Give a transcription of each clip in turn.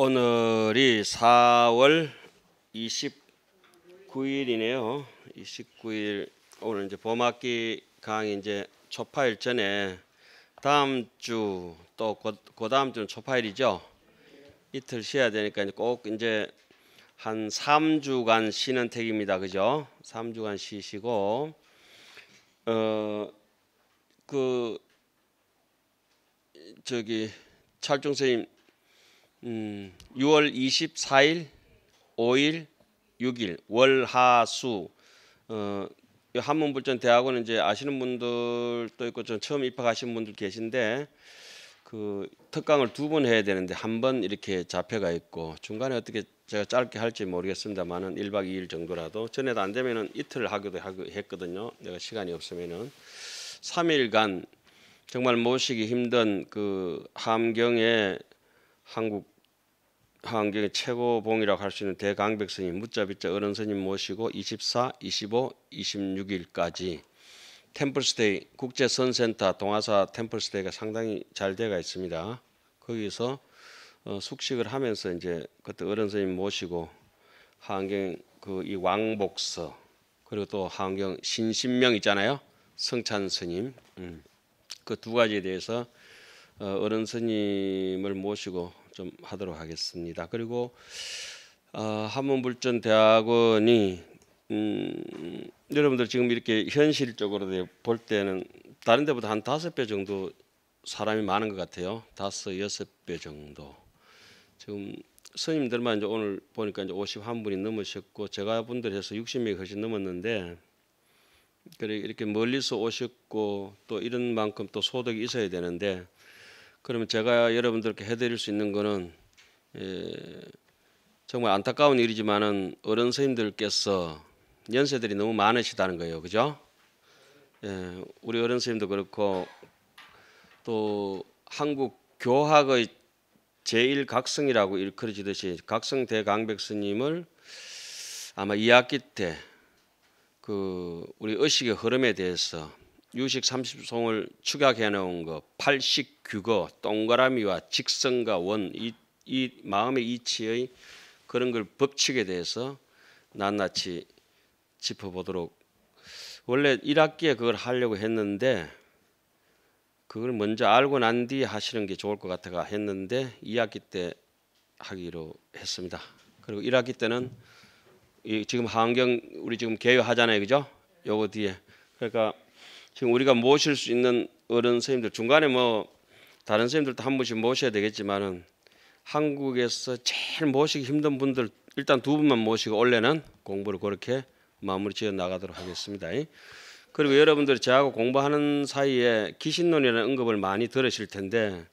오늘이 4월 29일이네요. 29일 오늘 이제 봄학기 강의 이제 초파일 전에 다음 주 또그 곧 다음 주는 초파일이죠. 이틀 쉬어야 되니까 이제 꼭 이제 한 3주간 쉬는 택입니다. 그죠? 3주간 쉬시고 어 그 저기 찰중 선생님 음, 6월 24일, 5일, 6일 월하수 어, 한문불전 대학원은 이제 아시는 분들도 있고 전 처음 입학하신 분들 계신데 그 특강을 두 번 해야 되는데 한 번 이렇게 잡혀가 있고 중간에 어떻게 제가 짧게 할지 모르겠습니다만은 1박 2일 정도라도 전에도 안 되면은 이틀 하기도 했거든요. 내가 시간이 없으면은 3일간 정말 모시기 힘든 그 함경의 한국 한경의 최고봉이라고 할 수 있는 대강백스님 무자비자 어른스님 모시고 24, 25, 26일까지 템플스테이 국제선센터 동아사 템플스테이가 상당히 잘 되어 있습니다. 거기서 어, 숙식을 하면서 이제 그때 어른스님 모시고 한경 그 이 왕복서 그리고 또 한경 신신명 있잖아요. 성찬 스님 음. 그두 가지에 대해서 어, 어른 스님을 모시고 좀 하도록 하겠습니다. 그리고 어, 아, 한문불전대학원이 음, 여러분들 지금 이렇게 현실적으로 볼 때는 다른 데보다 한 다섯 배 정도 사람이 많은 것 같아요. 다섯 여섯 배 정도. 지금 스님들만 이제 오늘 보니까 이제 오십한 분이 넘으셨고 제가 분들 해서 육십 명이 훨씬 넘었는데 그래 이렇게 멀리서 오셨고 또 이런 만큼 또 소득이 있어야 되는데 그러면 제가 여러분들께 해드릴 수 있는 거는 예, 정말 안타까운 일이지만은 어른 선생님들께서 연세들이 너무 많으시다는 거예요, 그죠? 예, 우리 어른 선생님도 그렇고 또 한국 교학의 제일 각성이라고 일컬어지듯이 각성 대강백 스님을 아마 2학기 때 그 우리 의식의 흐름에 대해서 유식 30송을 축약해 놓은 거, 팔식 규거, 동그라미와 직선과 원, 이, 이 마음의 이치의 그런 걸 법칙에 대해서 낱낱이 짚어보도록 원래 1학기에 그걸 하려고 했는데 그걸 먼저 알고 난 뒤에 하시는 게 좋을 것 같아가 했는데 2학기 때 하기로 했습니다. 그리고 1학기 때는 이 지금 환경 우리 지금 개요하잖아요, 그죠? 요거 뒤에 그러니까 지금 우리가 모실 수 있는 어른 선생님들 중간에 뭐 다른 선생님들도 한 분씩 모셔야 되겠지만은 한국에서 제일 모시기 힘든 분들 일단 두 분만 모시고 원래는 공부를 그렇게 마무리 지어 나가도록 하겠습니다. 그리고 여러분들이 저하고 공부하는 사이에 기신론이라는 언급을 많이 들으실 텐데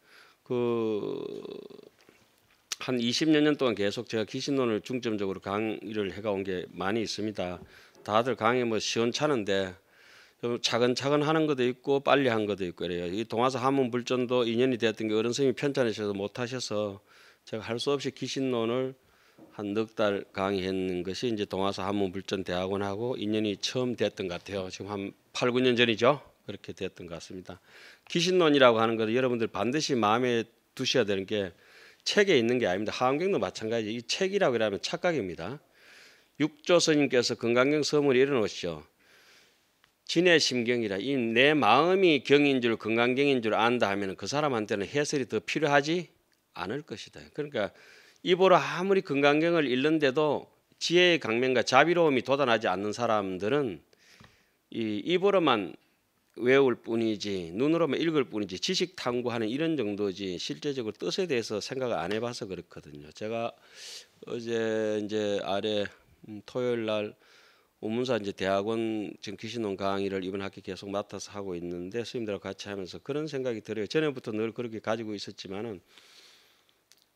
그 한 20여 년 동안 계속 제가 기신론을 중점적으로 강의를 해가 온게 많이 있습니다. 다들 강의 뭐 시원찮은데 그 차근차근 하는 것도 있고 빨리 한 것도 있고 그래요. 이 동화서 한문 불전도 인연이 되었던 게 어른 선생님이 편찮으셔서 못하셔서 제가 할 수 없이 기신론을 한 넉 달 강의했는 것이 이제 동화서 한문 불전 대학원하고 인연이 처음 됐던 것 같아요. 지금 한 8, 9년 전이죠. 그렇게 됐던 것 같습니다. 기신론이라고 하는 것은 여러분들 반드시 마음에 두셔야 되는 게 책에 있는 게 아닙니다. 하암경도 마찬가지. 이 책이라고 하면 착각입니다. 육조 스님께서 건강경 서문에 이런 것이죠. 진의 심경이라 이 내 마음이 경인 줄 건강경인 줄 안다 하면 그 사람한테는 해설이 더 필요하지 않을 것이다. 그러니까 입으로 아무리 건강경을 읽는데도 지혜의 강명과 자비로움이 돋아나지 않는 사람들은 이 입으로만 외울 뿐이지 눈으로만 읽을 뿐이지 지식 탐구하는 이런 정도지 실제적으로 뜻에 대해서 생각을 안 해봐서 그렇거든요. 제가 어제 이제 아래 음, 토요일 날 원문사 이제 대학원 지금 기신론 강의를 이번 학기 계속 맡아서 하고 있는데 스님들하고 같이 하면서 그런 생각이 들어요. 전에부터 늘 그렇게 가지고 있었지만은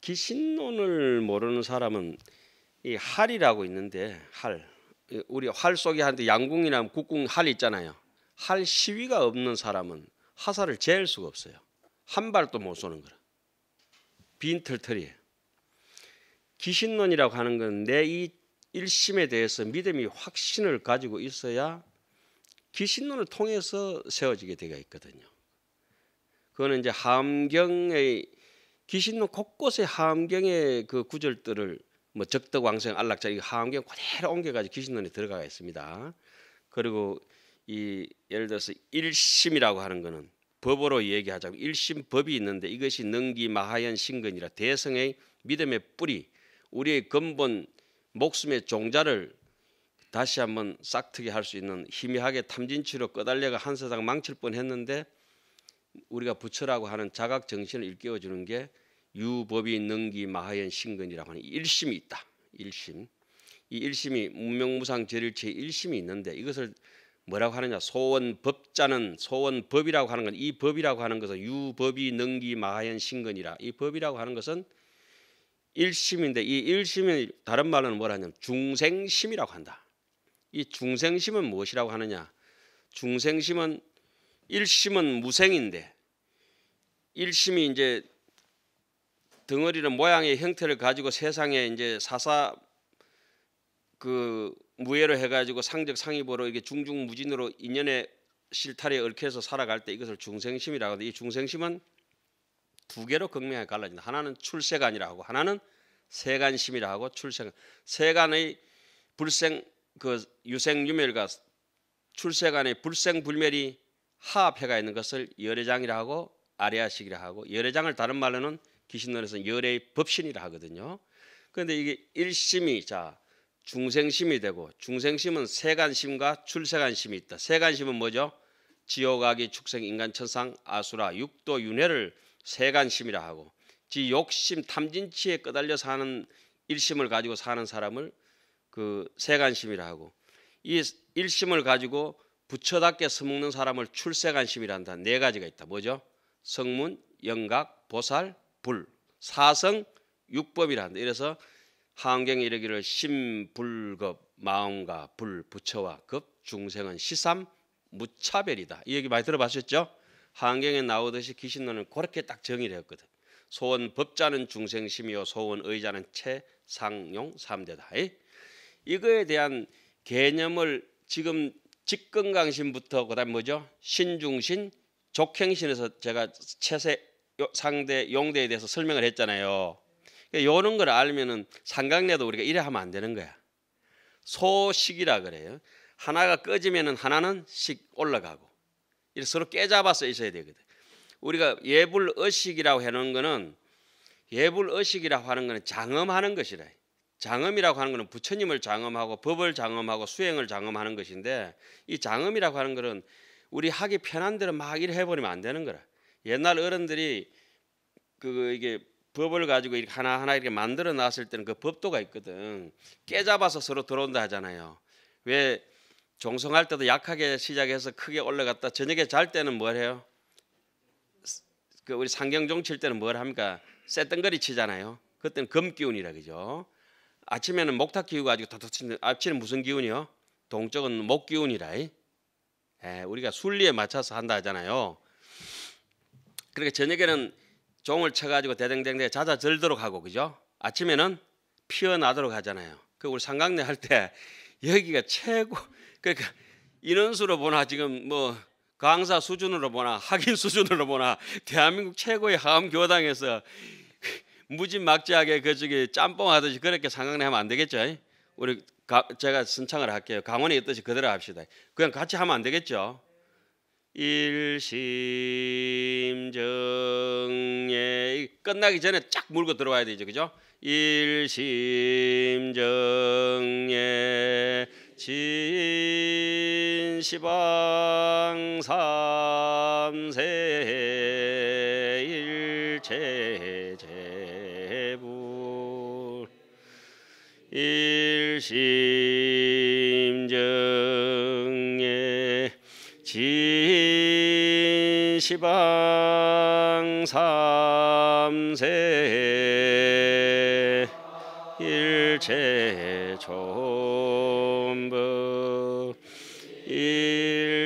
기신론을 모르는 사람은 이 할이라고 있는데 할 우리 활 속에 한데 양궁이나 국궁 할 있잖아요. 할 시위가 없는 사람은 화살을 재일 수가 없어요. 한 발도 못 쏘는 거라. 빈털털이에요. 기신론이라고 하는 건내이 일심에 대해서 믿음이 확신을 가지고 있어야 귀신론을 통해서 세워지게 되어 있거든요. 그거는 이제 함경의 귀신론 곳곳에 함경의 그 구절들을 뭐 적덕왕생 안락자 이 함경 그대로 옮겨가지고 귀신론에 들어가 있습니다. 그리고 이 예를 들어서 일심이라고 하는 거는 법으로 얘기하자면 일심 법이 있는데 이것이 능기 마하연 신근이라 대성의 믿음의 뿌리 우리의 근본 목숨의 종자를 다시 한번 싹트게 할 수 있는 희미하게 탐진치로 꺼달려가 한 세상 망칠 뻔했는데 우리가 부처라고 하는 자각 정신을 일깨워 주는 게 유법이 능기 마하연 신근이라고 하는 일심이 있다. 일심. 이 일심이 문명무상 제일체 일심이 있는데 이것을 뭐라고 하느냐? 소원 법자는 소원 법이라고 하는 건 이 법이라고 하는 것은 유법이 능기 마하연 신근이라. 이 법이라고 하는 것은 일심인데 이 일심이 다른 말로는 뭐라 하냐면 중생심이라고 한다. 이 중생심은 무엇이라고 하느냐? 중생심은 일심은 무생인데 일심이 이제 덩어리는 모양의 형태를 가지고 세상에 이제 사사 그 무예로 해가지고 상적 상입으로 이게 중중무진으로 인연의 실타리에 얽혀서 살아갈 때 이것을 중생심이라고 하는데 이 중생심은 두 개로 극명하게 갈라진다. 하나는 출세관이라 하고 하나는 세간심이라 하고 출세간 세간의 불생 그 유생 유멸과 출세간의 불생 불멸이 하합해가 있는 것을 열애장이라 하고 아래아식이라 하고 열애장을 다른 말로는 귀신론에서 열애의 법신이라 하거든요. 그런데 이게 일심이 자 중생심이 되고 중생심은 세간심과 출세간심이 있다. 세간심은 뭐죠? 지옥아기 축생 인간 천상 아수라 육도 윤회를 세간심이라 하고 지 욕심 탐진치에 끄달려 사는 일심을 가지고 사는 사람을 그 세간심이라 하고 이 일심을 가지고 부처답게 서먹는 사람을 출세간심이라 한다. 네 가지가 있다. 뭐죠? 성문, 영각, 보살, 불, 사성, 육법이라 한다. 이래서 하한경에 이르기를 심불급 마음과 불 부처와 급 중생은 시삼 무차별이다. 이 얘기 많이 들어봤셨죠 환경에 나오듯이 귀신론을 그렇게 딱 정의를 했거든. 소원 법자는 중생심이요 소원 의자는 최상용 삼대다. 이거에 대한 개념을 지금 직근강신부터 그다음 뭐죠? 신중신, 족행신에서 제가 체세 상대 용대에 대해서 설명을 했잖아요. 그러니까 요런 걸 알면은 상강내도 우리가 이래 하면 안 되는 거야. 소식이라 그래요. 하나가 꺼지면은 하나는 씩 올라가고 이렇게 서로 깨잡아서 있어야 되거든. 우리가 예불 의식이라고 해놓은 거는 예불 의식이라고 하는 거는 장엄하는 것이라 장엄이라고 하는 거는 부처님을 장엄하고 법을 장엄하고 수행을 장엄하는 것인데 이 장엄이라고 하는 거는 우리 하기 편한 대로 막 일해 버리면 안 되는 거라. 옛날 어른들이 그, 그 이게 법을 가지고 이렇게 하나하나 이렇게 만들어 놨을 때는 그 법도가 있거든. 깨잡아서 서로 들어온다 하잖아요. 왜 종성할 때도 약하게 시작해서 크게 올라갔다 저녁에 잘 때는 뭘 해요? 그 우리 상경종 칠 때는 뭘 합니까? 쇳덩거리 치잖아요. 그때는 금기운이라 그죠? 아침에는 목탁 기우 가지고 톡톡 치는 아침에는 무슨 기운이요? 동쪽은 목 기운이라. 에, 예, 우리가 순리에 맞춰서 한다 하잖아요. 그러니까 저녁에는 종을 쳐가지고 대댕댕대 자자 들도록 하고 그죠? 아침에는 피어나도록 하잖아요. 그 우리 상강내 할때 여기가 최고 그러니까 인원수로 보나 지금 뭐 강사 수준으로 보나 학인 수준으로 보나 대한민국 최고의 하암 교당에서 무지막지하게그 저기 짬뽕 하듯이 그렇게 상황내면 안 되겠죠? 우리 가, 제가 신청을 할게요. 강원에 있듯이 그대로 합시다. 그냥 같이 하면 안 되겠죠? 일심정예 끝나기 전에 쫙 물고 들어와야 되죠, 그죠? 일심정예 진시방 삼세 일체 제불 일심정예 진시방 삼세 일체 조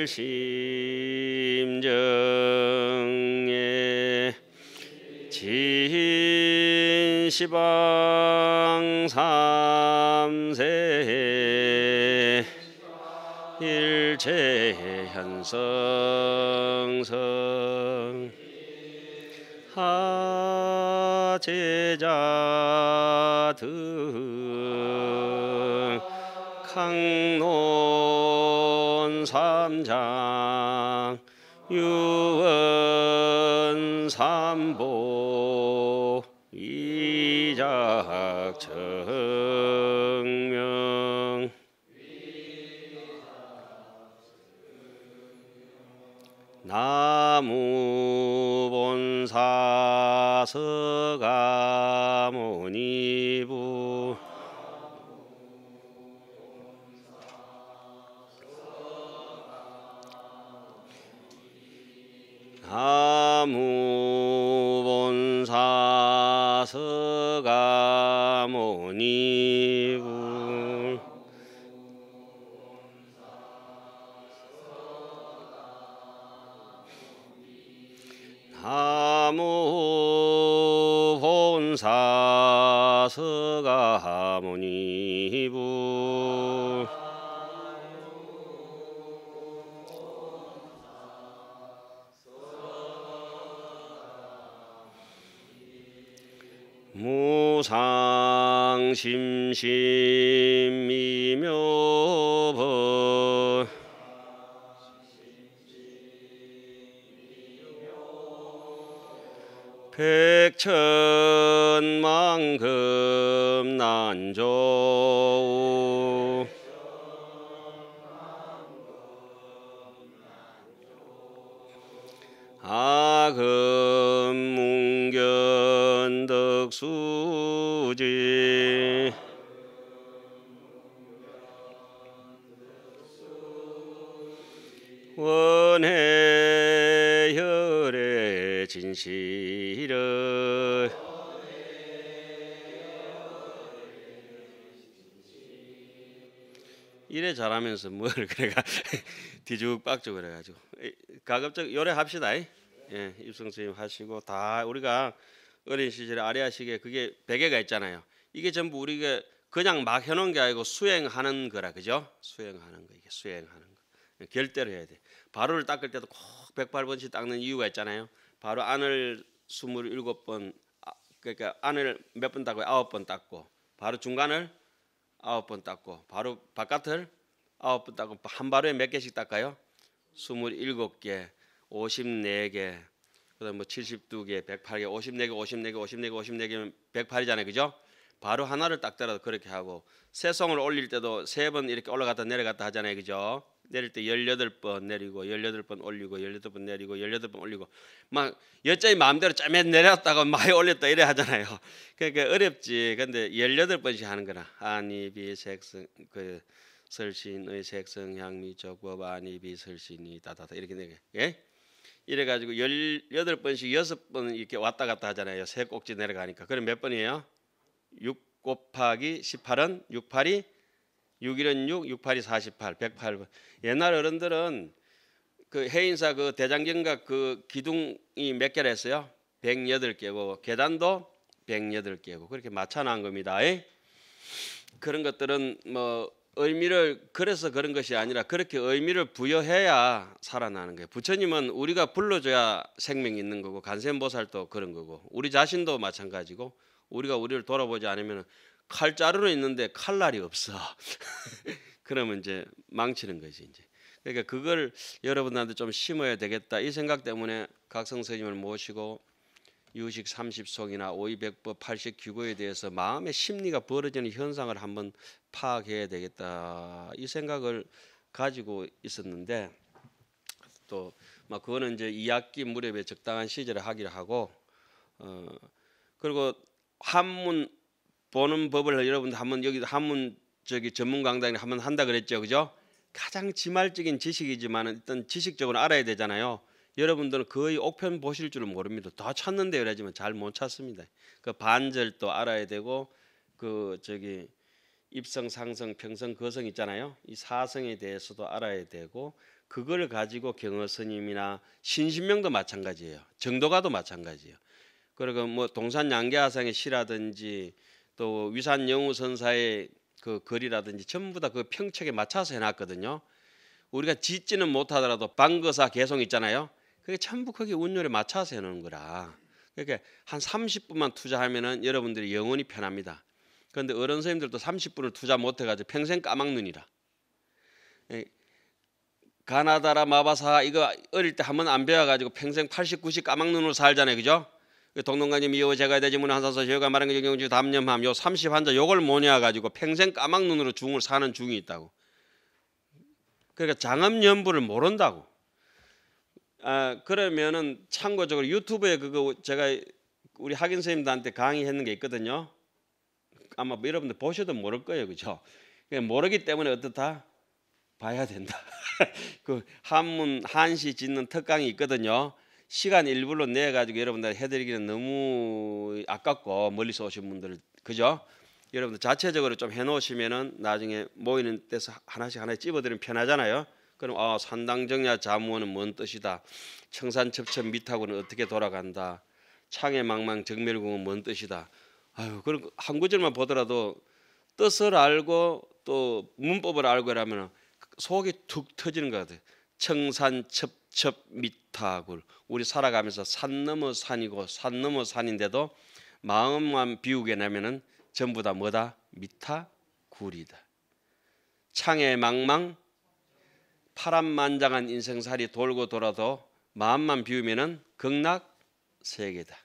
심정에 진시방 삼세 일체 현성성 하제자 등 강노 삼장 유은 삼보 이작 증명 나무 본사 서가모니부 아니구 나무 본사서가 심심이묘 백천망근 원해 혈의 진실을 이래 잘하면서 뭘 그래가 뒤죽박죽 그래가지고 가급적 요래 합시다. 예, 입성 스님 하시고 다 우리가 어린 시절에 아리아식에 그게 베개가 있잖아요. 이게 전부 우리가 그냥 막 해놓은 게 아니고 수행하는 거라 그죠? 수행하는 거 이게 수행하는 거. 결대로 해야 돼. 바로를 닦을 때도 꼭 108번씩 닦는 이유가 있잖아요. 바로 안을 27번 아, 그러니까 안을 몇 번 닦고 아홉 번 닦고 바로 중간을 아홉 번 닦고 바로 바깥을 아홉 번 닦고 한 바로에 몇 개씩 닦아요? 27개, 54개, 그다음 뭐 72개, 108개, 54개, 54개, 54개, 54개면 108이잖아요. 그죠? 바로 하나를 닦더라도 그렇게 하고 새송을 올릴 때도 세 번 이렇게 올라갔다 내려갔다 하잖아요. 그죠? 내릴 때 열여덟 번 내리고 열여덟 번 올리고 열여덟 번 내리고 열여덟 번 올리고 막 여자의 마음대로 짜에 내렸다가 많이 올렸다 이래 하잖아요. 그러니까 어렵지. 근데 열여덟 번씩 하는 거라. 아니비 색성 그 설신의 색성 향미 조법 아니비 설신이 다다다 이렇게 내게. 네 예? 이래 가지고 열여덟 번씩 여섯 번 이렇게 왔다 갔다 하잖아요. 세 꼭지 내려가니까. 그럼 몇 번이에요? 육 곱하기 십팔은육팔이 6일은 6, 6, 8이 48, 1 0 8 옛날 어른들은 그 해인사 그 대장경각 그 기둥이 몇 개라 했어요? 108개고 계단도 108개고 그렇게 맞춰놓은 겁니다. 에? 그런 것들은 뭐 의미를 그래서 그런 것이 아니라 그렇게 의미를 부여해야 살아나는 거예요. 부처님은 우리가 불러줘야 생명이 있는 거고 간센보살도 그런 거고 우리 자신도 마찬가지고 우리가 우리를 돌아보지 않으면 칼자루로 있는데 칼날이 없어. 그러면 이제 망치는 거지 이제. 그러니까 그걸 여러분들한테 좀 심어야 되겠다 이 생각 때문에 각성 선님을 모시고 유식 30속이나 오이백법 80규거에 대해서 마음의 심리가 벌어지는 현상을 한번 파악해야 되겠다 이 생각을 가지고 있었는데 또 막 그거는 이제 2학기 무렵에 적당한 시절에 하기로 하고 어 그리고 한문 보는 법을 여러분들 한번 여기 한문 저기 전문 강당에 한번 한다 그랬죠, 그죠? 가장 지말적인 지식이지만 어떤 지식적으로 알아야 되잖아요. 여러분들은 거의 옥편 보실 줄은 모릅니다. 다 찾는데 그러지만 잘 못 찾습니다. 그 반절도 알아야 되고 그 저기 입성, 상성, 평성, 거성 있잖아요. 이 사성에 대해서도 알아야 되고 그걸 가지고 경어 스님이나 신신명도 마찬가지예요. 정도가도 마찬가지예요. 그리고 뭐 동산 양계화상의 시라든지 또 위산 영우선사의 그 거리라든지 전부 다 그 평책에 맞춰서 해놨거든요. 우리가 짓지는 못하더라도 방거사 개성 있잖아요. 그게 전부 거기 운율에 맞춰서 해놓은 거라. 그러니까 한 30분만 투자하면은 여러분들이 영원히 편합니다. 그런데 어른 선생님들도 30분을 투자 못해가지고 평생 까막느니라. 예. 가나다라 마바사 이거 어릴 때한번안 배워가지고 평생 80, 90 까막눈으로 살잖아요, 그죠? 그 동동가님 이어 제가 대지문 한사서 제가 말한 게 경주 담념함 요 30환자 요걸 모냐 가지고 평생 까막눈으로 중을 사는 중이 있다고. 그러니까 장암염부를 모른다고. 아 그러면은 참고적으로 유튜브에 그거 제가 우리 학인 선생님들한테 강의했는 게 있거든요. 아마 여러분들 보셔도 모를 거예요, 그죠? 모르기 때문에 어떻다 봐야 된다. 그 한문 한시 짓는 특강이 있거든요. 시간 일부러내 가지고 여러분들 해드리기는 너무 아깝고 멀리서 오신 분들 그죠? 여러분들 자체적으로 좀 해놓으시면은 나중에 모이는 데서 하나씩 하나씩 집어드리면 편하잖아요. 그럼 어, 산당정야 자무원은 뭔 뜻이다. 청산첩첩 밑하고는 어떻게 돌아간다. 창해망망 정멸궁은 뭔 뜻이다. 아유 그런 한 구절만 보더라도 뜻을 알고 또 문법을 알고 이러면 속이 툭 터지는 것 같아요. 청산첩 첩미타굴 우리 살아가면서 산 넘어 산이고 산 넘어 산인데도 마음만 비우게 되면은 전부 다 뭐다 미타굴이다 창의 망망 파란만장한 인생살이 돌고 돌아도 마음만 비우면은 극락 세계다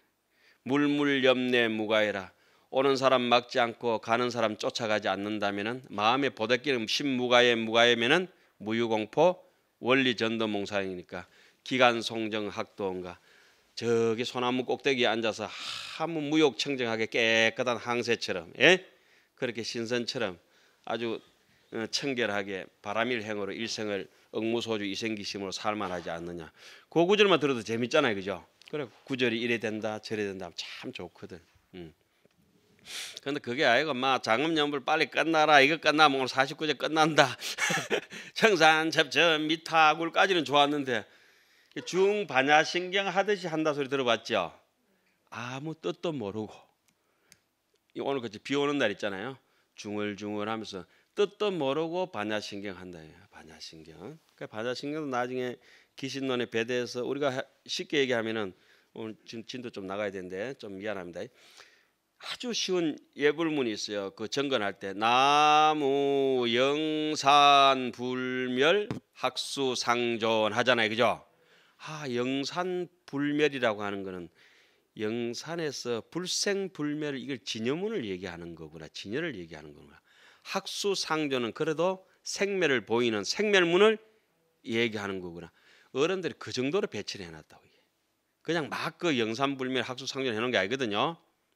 물물염내 무가해라 오는 사람 막지 않고 가는 사람 쫓아가지 않는다면은 마음의 보대끼는 심무가해 무가해면은 무유공포 원리 전도몽사이니까 기간 송정 학도원과 저기 소나무 꼭대기에 앉아서 아무 무욕 청정하게 깨끗한 항세처럼 예? 그렇게 신선처럼 아주 어, 청결하게 바람일 행으로 일생을 억무소주 이생기심으로 살만하지 않느냐. 그 구절만 들어도 재밌잖아요, 그죠? 그래 구절이 이래 된다 저래 된다 참 좋거든. 음. 근데 그게 아니고 막 장음연불 빨리 끝나라 이거 끝나면 오늘 49제 끝난다 청산 첩첩 미타굴까지는 좋았는데 중반야신경 하듯이 한다 소리 들어봤죠 아무 뜻도 모르고 오늘 그치 비 오는 날 있잖아요 중얼중얼 하면서 뜻도 모르고 반야신경 한다예 반야신경 그 반야신경도 나중에 귀신론에 배대해서 우리가 쉽게 얘기하면은 오늘 지금 진도 좀 나가야 되는데 좀 미안합니다. 아주 쉬운 예불문이 있어요. 그 정근할 때 나무 영산 불멸 학수 상존 하잖아요. 그죠? 아, 영산 불멸이라고 하는 거는 영산에서 불생 불멸 이걸 진여문을 얘기하는 거구나. 진여를 얘기하는 거구나. 학수 상존은 그래도 생멸을 보이는 생멸문을 얘기하는 거구나. 어른들이 그 정도로 배치를 해놨다고. 그냥 막 그 영산불멸 학수 상존 해놓은 게 아니거든요.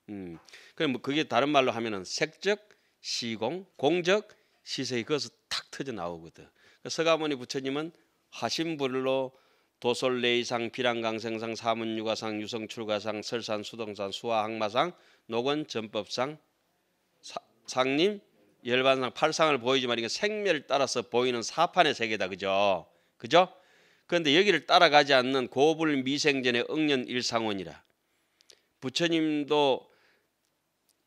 음. 그럼 뭐 그게 다른 말로 하면은 색적 시공 공적 시세이 그것을 탁 터져 나오거든. 그 서가모니 부처님은 하신불로 도솔레이상 비랑강생상 사문유가상 유성출가상 설산수동산 수화항마상 녹원 전법상 사, 상님 열반상 팔상을 보이지 만이게 생멸 따라서 보이는 사판의 세계다 그죠 그죠 그런데 여기를 따라가지 않는 고불 미생전의 억년 일상원이라 부처님도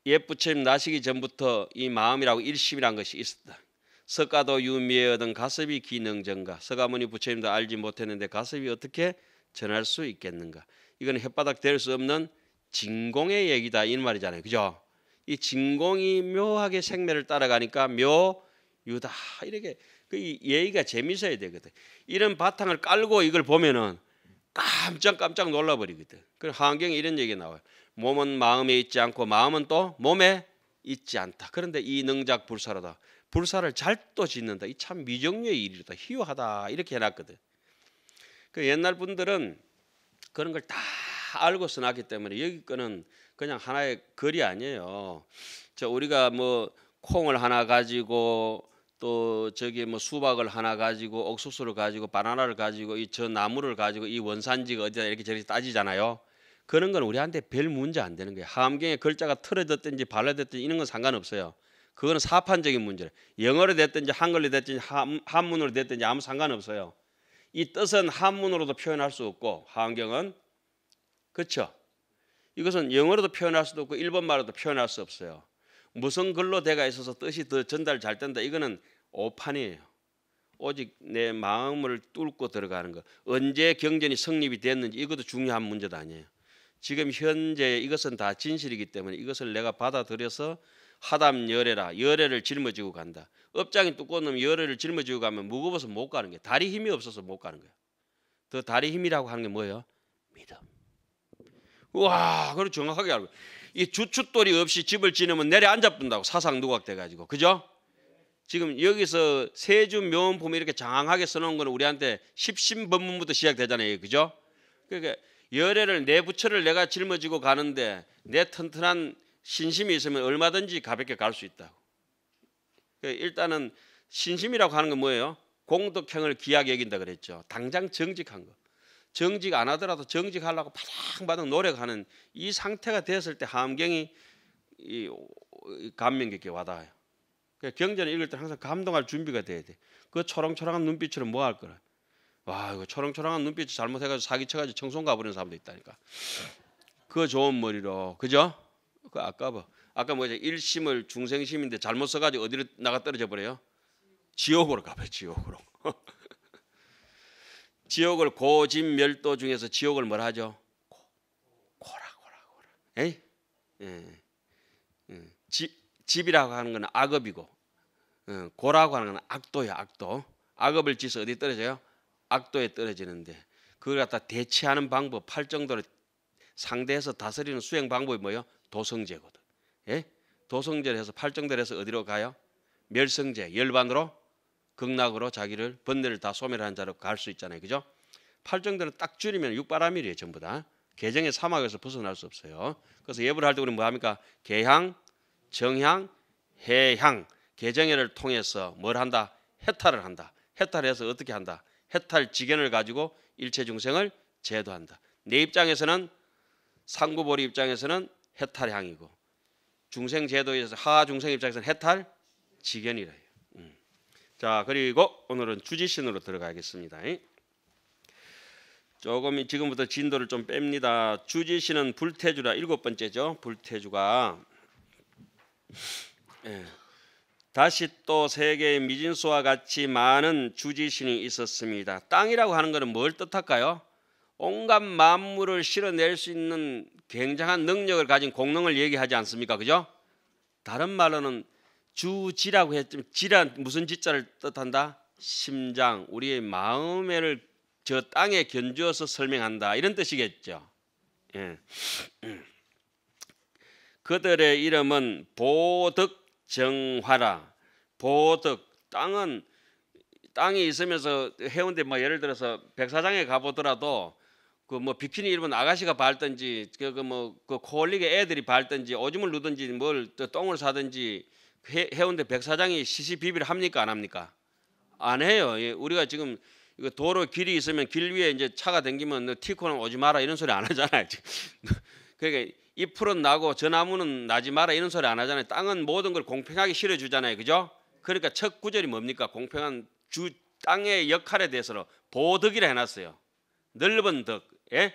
옛 부처님 나시기 전부터 이 마음이라고 일심이란 것이 있었다. 석가도 유미에 어은 가섭이 기능전가. 석가모니 부처님도 알지 못했는데 가섭이 어떻게 전할 수 있겠는가. 이건 혓바닥될 수 없는 진공의 얘기다 이 말이잖아요. 그죠? 이 진공이 묘하게 생매를 따라가니까 묘유다 이렇게 그 예의가 재밌어야 되거든. 이런 바탕을 깔고 이걸 보면은 깜짝깜짝 놀라버리거든. 그환경에 이런 얘기 가 나와요. 몸은 마음에 있지 않고 마음은 또 몸에 있지 않다. 그런데 이 능작 불사라다. 불사를 잘 또 짓는다. 이 참 미정녀의 일이다. 희유하다. 이렇게 해놨거든. 그 옛날 분들은 그런 걸 다 알고 써놨기 때문에 여기 거는 그냥 하나의 글이 아니에요. 저 우리가 뭐 콩을 하나 가지고 또 저기 뭐 수박을 하나 가지고 옥수수를 가지고 바나나를 가지고 이 저 나무를 가지고 이 원산지가 어디다 이렇게 저렇게 따지잖아요. 그런 건 우리한테 별 문제 안 되는 거예요. 함경에 글자가 틀어졌든지 발라졌든지 이런 건 상관없어요. 그거는 사판적인 문제예요. 영어로 됐든지 한글로 됐든지 한, 문으로 됐든지 아무 상관없어요. 이 뜻은 한문으로도 표현할 수 없고 한경은 그렇죠. 이것은 영어로도 표현할 수도 없고 일본말로도 표현할 수 없어요. 무슨 글로 돼가 있어서 뜻이 더 전달 잘 된다. 이거는 오판이에요. 오직 내 마음을 뚫고 들어가는 거. 언제 경전이 성립이 됐는지 이것도 중요한 문제도 아니에요. 지금 현재 이것은 다 진실이기 때문에 이것을 내가 받아들여서 하담 열애라 열애를 짊어지고 간다. 업장이 뚜꺼운 놈 열애를 짊어지고 가면 무거워서 못 가는 게 다리 힘이 없어서 못 가는 거야. 더 다리 힘이라고 하는 게 뭐예요? 믿음. 와, 그걸 정확하게 알고. 이 주춧돌이 없이 집을 지내면 내려앉아 뿐다고 사상 누각돼 가지고. 그죠? 지금 여기서 세주 묘원품이 렇게 장황하게 써놓은 거는 우리한테 십신법문부터 시작되잖아요. 그죠? 그러니까 열애를 내 부처를 내가 짊어지고 가는데 내 튼튼한 신심이 있으면 얼마든지 가볍게 갈 수 있다고. 그 일단은 신심이라고 하는 건 뭐예요? 공덕형을 기하 여긴다 그랬죠. 당장 정직한 거. 정직 안 하더라도 정직하려고 바닥바닥 노력하는 이 상태가 됐을 때 함경이 이 감명 깊게 와닿아요. 그 경전을 읽을 때 항상 감동할 준비가 돼야 돼. 그 초롱초롱한 눈빛으로 뭐할 거라. 와 이거 초롱초롱한 눈빛이 잘못해가지고 사기쳐가지고 청소 가버리는 사람도 있다니까. 그 좋은 머리로 그죠? 그 아까 뭐 아까 뭐죠? 일심을 중생심인데 잘못 써가지고 어디로 나가 떨어져 버려요? 지옥으로 가봐요 지옥으로. 지옥을 고진멸도 중에서 지옥을 뭐라 하죠? 고, 고라 고라 고라. 에이? 예. 예. 지, 집이라고 하는 건 악업이고 예. 고라고 하는 건 악도야 악도. 악업을 지서 어디 떨어져요? 악도에 떨어지는데 그걸 갖다 대체하는 방법 할 정도로 상대해서 다스리는 수행 방법이 뭐예요? 도성제거든. 예? 도성제를 해서 팔정대를 해서 어디로 가요? 멸성제, 열반으로 극락으로 자기를 번뇌를 다소멸하는 자로 갈 수 있잖아요. 그죠? 팔정대를딱 줄이면 육바람이래요 전부 다. 개정의 사막에서 벗어날 수 없어요. 그래서 예불할 때 우리는 뭐합니까? 개향, 정향, 해향. 개정회를 통해서 뭘 한다? 해탈을 한다. 해탈해서 어떻게 한다? 해탈 직견을 가지고 일체 중생을 제도한다. 내 입장에서는 상구보리 입장에서는 해탈향이고 중생 제도에서 하 중생 입장에서는 해탈 직견이래요. 음. 자 그리고 오늘은 주지신으로 들어가겠습니다. 조금 지금부터 진도를 좀 뺍니다. 주지신은 불태주라 일곱 번째죠. 불태주가 예. 다시 또 세계의 미진수와 같이 많은 주지신이 있었습니다. 땅이라고 하는 것은 뭘 뜻할까요? 온갖 만물을 실어낼 수 있는 굉장한 능력을 가진 공능을 얘기하지 않습니까? 그죠? 다른 말로는 주지라고 했지만 지란 무슨 지자를 뜻한다? 심장, 우리의 마음을 저 땅에 견주어서 설명한다. 이런 뜻이겠죠. 예. 그들의 이름은 보득 정화라 보덕 땅은 땅이 있으면서 해운대 뭐 예를 들어서 백사장에 가보더라도 그 뭐 비키니 입은 아가씨가 밟든지 그, 그 뭐그 코올리게 애들이 밟든지 오줌을 누든지 뭘 똥을 사든지 해, 해운대 백사장이 시시비비를 합니까 안 합니까? 안 해요. 예, 우리가 지금 이거 도로 길이 있으면 길 위에 이제 차가 댕기면 티코는 오지 마라 이런 소리 안 하잖아요. 그러니까 이 풀은 나고 저 나무는 나지 마라 이런 소리 안 하잖아요. 땅은 모든 걸 공평하게 실어 주잖아요. 그죠? 그러니까 첫 구절이 뭡니까? 공평한 주 땅의 역할에 대해서 보덕이라 해 놨어요. 넓은 덕. 예?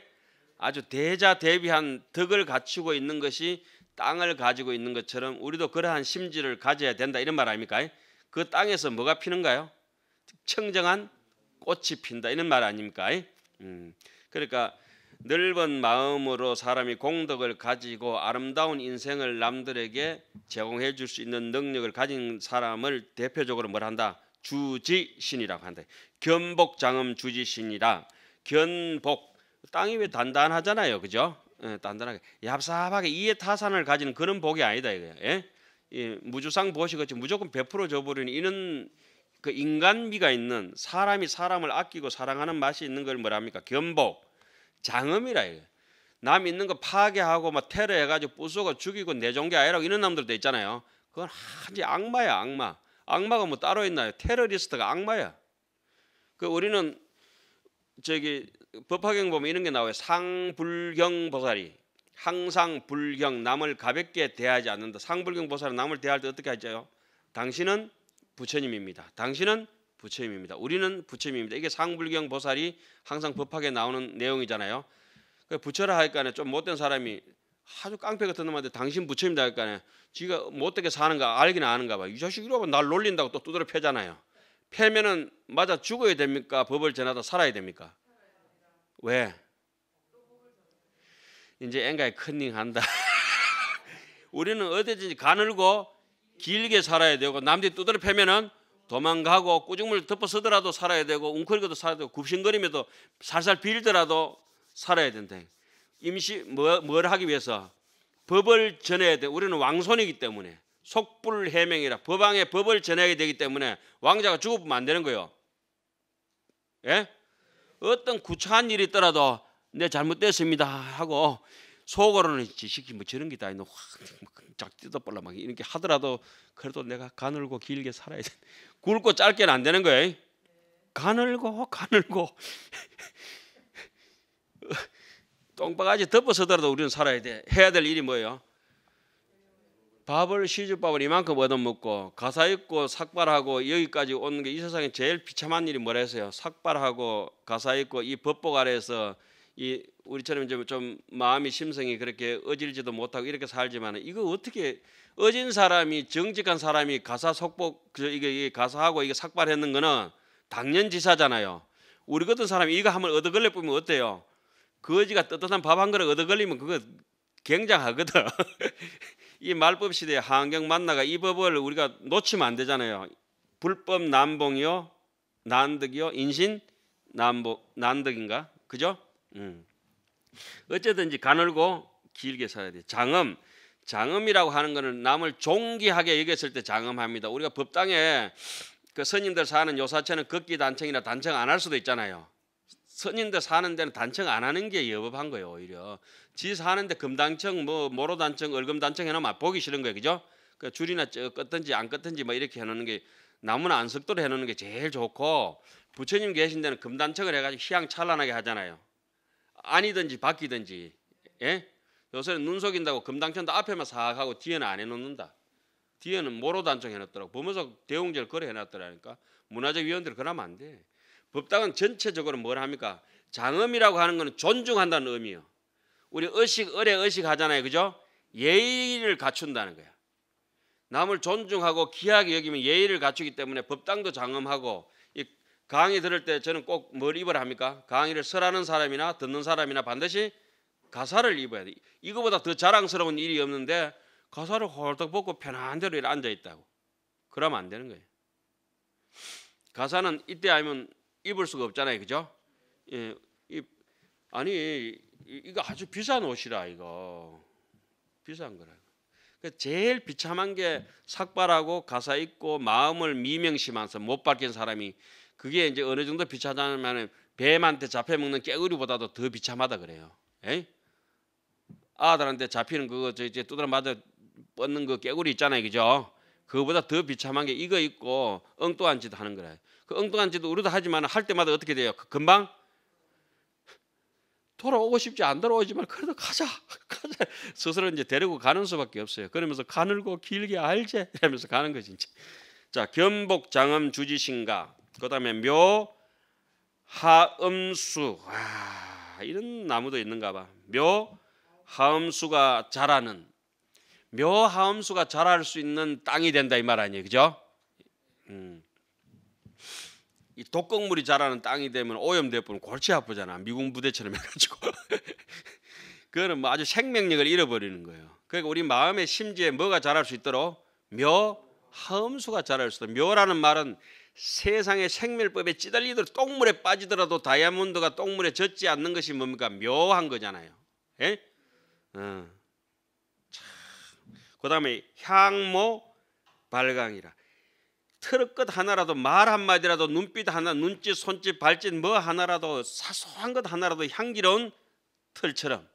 아주 대자 대비한 덕을 갖추고 있는 것이 땅을 가지고 있는 것처럼 우리도 그러한 심지를 가져야 된다 이런 말 아닙니까? 예? 그 땅에서 뭐가 피는가요? 청정한 꽃이 핀다 이런 말 아닙니까? 예? 음. 그러니까 넓은 마음으로 사람이 공덕을 가지고 아름다운 인생을 남들에게 제공해 줄 수 있는 능력을 가진 사람을 대표적으로 뭘 한다? 주지신이라고 한다. 견복 장엄 주지신이라. 견복 땅이 왜 단단하잖아요. 그죠? 예, 단단하게 얍삽하게 이에 타산을 가진 그런 복이 아니다 이거야. 예? 예, 무주상 보시겠지 무조건 베풀어 줘버리는 이런 그 인간미가 있는 사람이 사람을 아끼고 사랑하는 맛이 있는 걸 뭐랍니까 견복 장음이라 이거. 남 있는 거 파괴하고 막 테러해가지고 부수고 죽이고 내종교 아니라고 이런 남들도 있잖아요. 그건 아주 악마야 악마. 악마가 뭐 따로 있나요? 테러리스트가 악마야. 그 우리는 저기 법화경 보면 이런 게 나와요. 상불경 보살이 항상 불경 남을 가볍게 대하지 않는다. 상불경 보살은 남을 대할 때 어떻게 하죠? 당신은 부처님입니다. 당신은 부처님입니다. 우리는 부처님입니다. 이게 상불경 보살이 항상 법학에 나오는 내용이잖아요. 그 부처라 할까네 좀 못된 사람이 아주 깡패 같은 놈한테 당신 부처님다 할까네 지가 못되게 사는가 알긴 아는가 봐. 이 자식 이러고 날 놀린다고 또 두드려 패잖아요. 패면은 맞아 죽어야 됩니까? 법을 전하다 살아야 됩니까? 왜? 이제 앵가에 컨닝한다. 우리는 어디든지 가늘고 길게 살아야 되고 남들이 두드려 패면은 도망가고 꾸중물 덮어 쓰더라도 살아야 되고 웅크리고도 살아야 되고 굽신거리며도 살살 빌더라도 살아야 된대 임시 뭐, 뭘 하기 위해서 법을 전해야 돼. 우리는 왕손이기 때문에 속불해명이라 법왕의 법을 전해야 되기 때문에 왕자가 죽으면 안 되는 거예요. 예? 어떤 구차한 일이 있더라도 내 잘못됐습니다 하고 속으로는 지식이 뭐 저런 게다 있는확짝뜯어 빨라 막 이렇게 하더라도 그래도 내가 가늘고 길게 살아야 돼. 굵고 짧게는 안 되는 거예요. 가늘고 가늘고 똥바가지 덮어서더라도 우리는 살아야 돼. 해야 될 일이 뭐예요? 밥을 시주밥을 이만큼 얻어먹고 가사 입고 삭발하고 여기까지 오는 게이 세상에 제일 비참한 일이 뭐라 했어요? 삭발하고 가사 입고 이 법복 아래에서 이 우리처럼 이제 좀 마음이 심성이 그렇게 어질지도 못하고 이렇게 살지만 이거 어떻게 어진 사람이 정직한 사람이 가사 속복 이게 가사하고 이게 삭발했는 거는 당연 지사잖아요. 우리 같은 사람이 이거 한번 얻어 걸려 보면 어때요? 거지가 떳떳한 밥 한 그릇 얻어 걸리면 그거 굉장하거든. 이 말법 시대에 환경 만나가 이 법을 우리가 놓치면 안 되잖아요. 불법 난봉이요, 난득이요, 인신 난복 난득인가, 그죠? 음. 어쨌든지 가늘고 길게 살아야 돼. 장엄 장엄이라고 하는 것은 남을 존귀하게 여겼을 때 장엄합니다. 우리가 법당에 그 선임들 사는 요사체는 걷기 단청이나 단청 안 할 수도 있잖아요. 선임들 사는 데는 단청 안 하는 게 여법한 거예요 오히려 지 사는데 금단청 뭐 모로단청 얼금단청 해놓으면 보기 싫은 거예요 그죠 그 줄이나 끄든지안끄든지뭐 이렇게 해놓는 게 나무나 안석도로 해놓는 게 제일 좋고 부처님 계신 데는 금단청을 해가지고 희양찬란하게 하잖아요 아니든지 바뀌든지 예? 요새는 눈 속인다고 금당첨도 앞에만 싹 하고 뒤에는 안 해놓는다. 뒤에는 모로 단정 해놨더라고. 보면서 대웅제 거래 해놨더라니까. 문화재 위원들 그러면 안 돼. 법당은 전체적으로 뭘 합니까? 장엄이라고 하는 것은 존중한다는 의미요. 우리 의식, 의례, 의식 하잖아요. 그죠? 예의를 갖춘다는 거야. 남을 존중하고 귀하게 여기면 예의를 갖추기 때문에 법당도 장엄하고 강의 들을 때 저는 꼭 뭘 입어라 합니까? 강의를 설하는 사람이나 듣는 사람이나 반드시 가사를 입어야 돼. 이거보다 더 자랑스러운 일이 없는데 가사를 홀딱 벗고 편한 대로 앉아 있다고. 그러면 안 되는 거예요. 가사는 이때 아면 입을 수가 없잖아요, 그죠? 예, 이, 아니 이거 아주 비싼 옷이라 이거 비싼 거라. 그 제일 비참한 게 삭발하고 가사 입고 마음을 미명심하면서 못 바뀐 사람이 그게 이제 어느 정도 비참하다면 뱀한테 잡혀먹는 깨구리보다도 더 비참하다 그래요. 에이? 아들한테 잡히는 그거 저 이제 두드려 맞아 뻗는 그 깨구리 있잖아요, 그죠? 그거보다 더 비참한 게 이거 있고 엉뚱한 짓 하는 거래. 그 엉뚱한 짓도 우리도 하지만 할 때마다 어떻게 돼요? 그 금방 돌아오고 싶지 안 돌아오지만 그래도 가자 가자 스스로 이제 데리고 가는 수밖에 없어요. 그러면서 가늘고 길게 알제 이러면서 가는 거지 이제. 자겸복 장엄 주지신가 그다음에 묘 하음수 아, 이런 나무도 있는가 봐. 묘 하음수가 자라는 묘 하음수가 자랄 수 있는 땅이 된다 이 말 아니에요. 그죠? 음. 이 독극물이 자라는 땅이 되면 오염돼 버 골치 아프잖아. 미군 부대처럼 해 가지고. 그거는 뭐 아주 생명력을 잃어버리는 거예요. 그러니까 우리 마음의 심지에 뭐가 자랄 수 있도록 묘 하음수가 자랄 수있도 묘라는 말은 세상의 생멸법에 찌달리도록 똥물에 빠지더라도 다이아몬드가 똥물에 젖지 않는 것이 뭡니까? 묘한 거잖아요. 예? 어. 그 다음에 향모 발광이라. 트럭 끝 하나라도 말 한마디라도 눈빛 하나 눈짓 손짓 발짓 뭐 하나라도 사소한 것 하나라도 향기로운 틀처럼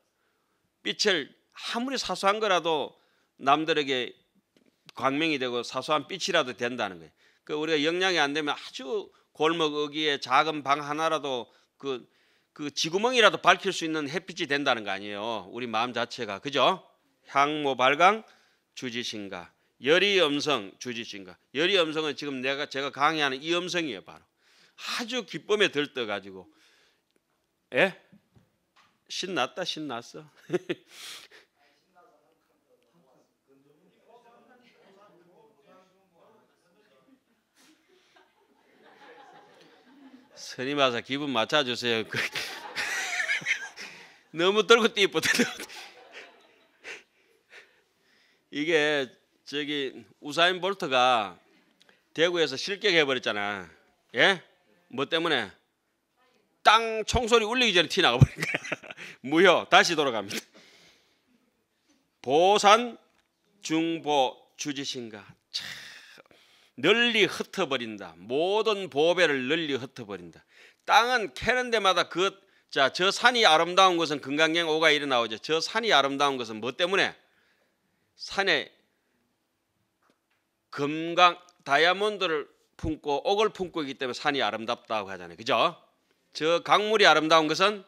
빛을 아무리 사소한 거라도 남들에게 광명이 되고 사소한 빛이라도 된다는 거예요. 그 우리가 영양이안 되면 아주 골목 어귀에 작은 방 하나라도 그, 그 지구멍이라도 밝힐 수 있는 햇빛이 된다는 거 아니에요. 우리 마음 자체가 그죠? 향모 발광 주지신가 열이 음성 주지신가 열이 음성은 지금 내가 제가 강의하는 이 음성이에요 바로 아주 기쁨에 들떠 가지고 예 신났다 신났어 스님아사 기분 맞춰주세요. 그 너무 떨고 뛰어보다 이게 저기 우사인 볼트가 대구에서 실격해버렸잖아. 예? 뭐 때문에? 땅 총소리 울리기 전에 튀어나가버리니까 무효. 다시 돌아갑니다. 보산 중보 주지신가 널리 흩어버린다. 모든 보배를 널리 흩어버린다. 땅은 캐는 데마다 그, 자, 저 산이 아름다운 것은 금강경 오가 일어 나오죠. 저 산이 아름다운 것은 뭐 때문에? 산에 금강, 다이아몬드를 품고 옥을 품고 있기 때문에 산이 아름답다고 하잖아요. 그죠? 저 강물이 아름다운 것은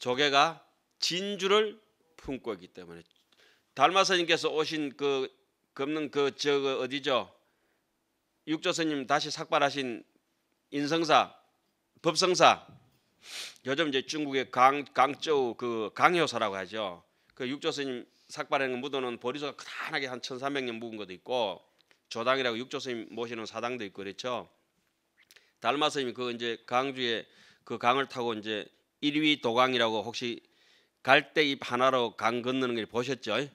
조개가 진주를 품고 있기 때문에 달마사님께서 오신 그 걷는 그 그저 그 어디죠? 육조선님 다시 삭발하신 인성사, 법성사 요즘 이제 중국의 강 강저우 그 강효사라고 하죠. 그육조선님 삭발하는 무도는 보리소가 크다하게 한 1,300년 묵은 것도 있고 조당이라고 육조선님 모시는 사당도 있고 그렇죠. 달마스님이 그 이제 강주에 그 강을 타고 이제 1위 도강이라고 혹시 갈대잎 하나로 강 건너는 걸 보셨죠?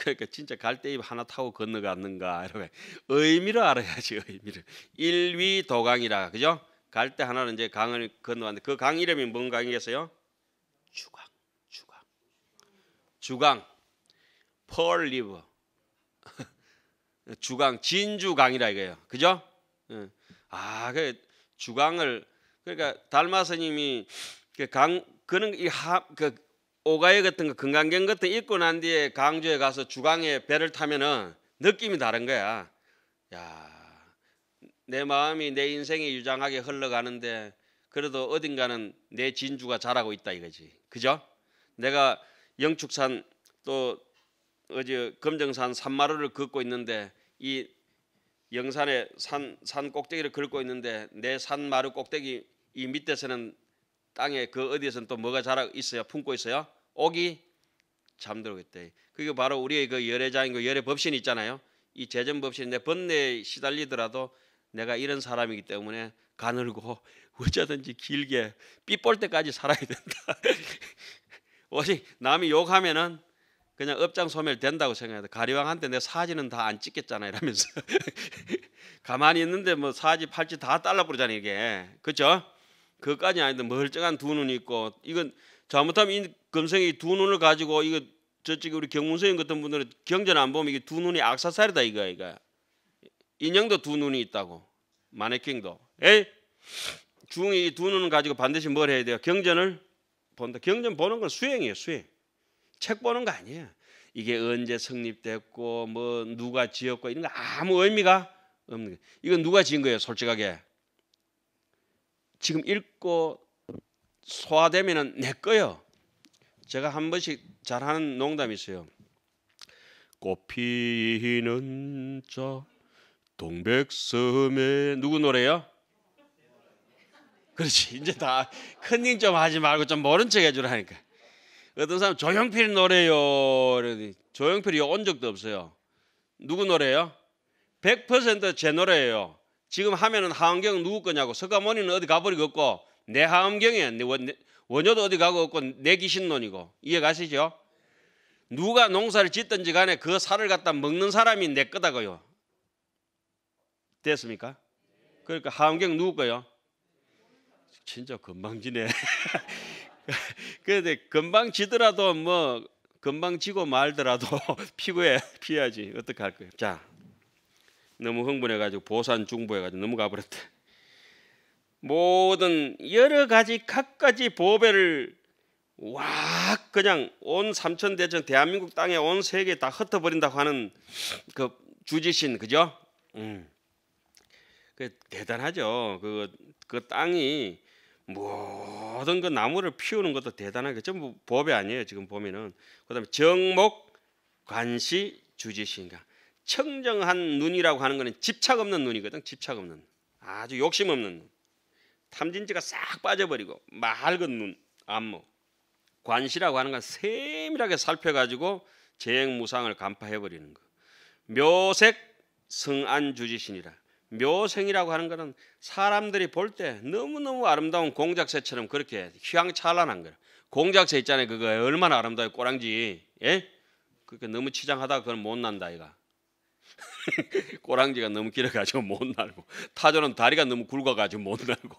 그러니까 진짜 갈대잎 하나 타고 건너갔는가 이러면 의미를 알아야지 의미를 일위 도강이라 그죠? 갈대 하나는 이제 강을 건너갔는데 그 강 이름이 뭔 강이겠어요? 주강 주강 주강 펄리브 주강 진주강이라 이거예요 그죠? 예. 아그 주강을 그러니까 달마스님이 그 강 그는 이하그 오가이 같은 거금강경 같은 거 입고 난 뒤에 강주에 가서 주강에 배를 타면은 느낌이 다른 거야. 야, 내 마음이 내 인생에 유장하게 흘러가는데 그래도 어딘가는 내 진주가 자라고 있다 이거지. 그죠? 내가 영축산 또 어제 검정산 산마루를 걷고 있는데 이 영산의 산, 산 꼭대기를 긁고 있는데 내 산마루 꼭대기 이 밑에서는 땅에 그 어디에서는 또 뭐가 자라 고 있어요? 품고 있어요? 옥이 잠들었대. 그게 바로 우리의 그 열애자인 그 열애 법신 있잖아요. 이 재전 법신 내 번뇌에 시달리더라도 내가 이런 사람이기 때문에 가늘고 어쩌든지 길게 삐볼 때까지 살아야 된다. 오직 남이 욕하면은 그냥 업장 소멸된다고 생각해요. 가리왕한테 내 사진은 다 안 찍겠잖아 이러면서 가만히 있는데 뭐 사지 팔지 다달라부르잖아요 이게 그죠? 그까지 아닌데 멀쩡한 두 눈이 있고 이건 잘못하면 이 금성이 두 눈을 가지고 이거 저쪽에 우리 경문선생 같은 분들은 경전 안 보면 이게 두 눈이 악사살이다 이거 이거 인형도 두 눈이 있다고 마네킹도 에이 중이 두 눈을 가지고 반드시 뭘 해야 돼요 경전을 본다 경전 보는 건 수행이에요 수행 책 보는 거 아니에요 이게 언제 성립됐고 뭐 누가 지었고 이런 거 아무 의미가 없는 거예요 이건 누가 지은 거예요 솔직하게 지금 읽고 소화되면은 내 거요. 제가 한 번씩 잘하는 농담이 있어요. 꽃피는 자 동백섬에 누구 노래요? 그렇지 이제 다 큰일 좀 하지 말고 좀 모른 척 해주라니까. 어떤 사람 조용필 노래요. 이러니 조용필이 온 적도 없어요. 누구 노래요? 100%제 노래예요. 지금 하면은 하은경 누구 거냐고 석가모니는 어디 가버리겠고 내 하음경에 원효도 어디 가고 없고 내 귀신론이고 이해 가시죠? 누가 농사를 짓든지 간에 그 살을 갖다 먹는 사람이 내 거다고요. 됐습니까? 그러니까 하음경 누구 거요? 진짜 금방지네 그런데 금방 지더라도 뭐 금방 지고 말더라도 피부에 피해야지 어떻게 할 거예요? 자, 너무 흥분해가지고 보산 중보해가지고 넘어가 버렸대. 모든 여러 가지 갖가지 보배를 와 그냥 온 삼천대천 대한민국 땅에 온 세계에 다 흩어버린다고 하는 그 주지신 그죠? 음. 그 대단하죠. 그, 그 땅이 모든 그 나무를 피우는 것도 대단하게 전부 법이 아니에요. 지금 보면은 그다음에 정목 관시 주지신가 그러니까 청정한 눈이라고 하는 거는 집착 없는 눈이거든. 집착 없는 아주 욕심 없는 눈. 탐진지가 싹 빠져버리고 맑은 눈, 안무, 관시라고 하는 건 세밀하게 살펴가지고 재행 무상을 간파해버리는 거. 묘색 승안주지신이라. 묘생이라고 하는 것은 사람들이 볼 때 너무너무 아름다운 공작새처럼 그렇게 휘황찬란한 거예요. 공작새 있잖아요. 그거 얼마나 아름다워요. 꼬랑지. 예? 그렇게 너무 치장하다 그건 못 난다 이거 꼬랑지가 너무 길어가지고 못 날고 타조는 다리가 너무 굵어가지고 못 날고